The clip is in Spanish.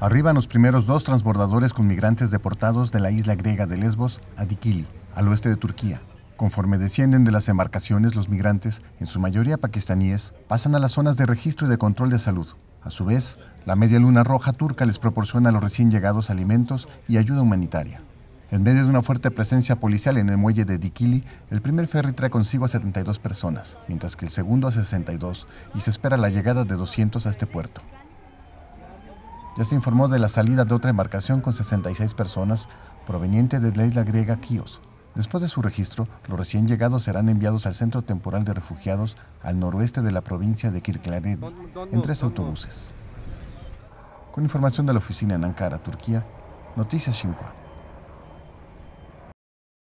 arriban los primeros dos transbordadores con migrantes deportados de la isla griega de Lesbos a Dikili, al oeste de Turquía. Conforme descienden de las embarcaciones, los migrantes, en su mayoría pakistaníes, pasan a las zonas de registro y de control de salud. A su vez, la media luna roja turca les proporciona a los recién llegados alimentos y ayuda humanitaria. En medio de una fuerte presencia policial en el muelle de Dikili, el primer ferry trae consigo a 72 personas, mientras que el segundo a 62, y se espera la llegada de 200 a este puerto ya se informó de la salida de otra embarcación con 66 personas proveniente de la isla griega Kios. Después de su registro, los recién llegados serán enviados al Centro Temporal de Refugiados al noroeste de la provincia de Kırklareli en tres autobuses. Con información de la oficina en Ankara, Turquía, Noticias Xinhua.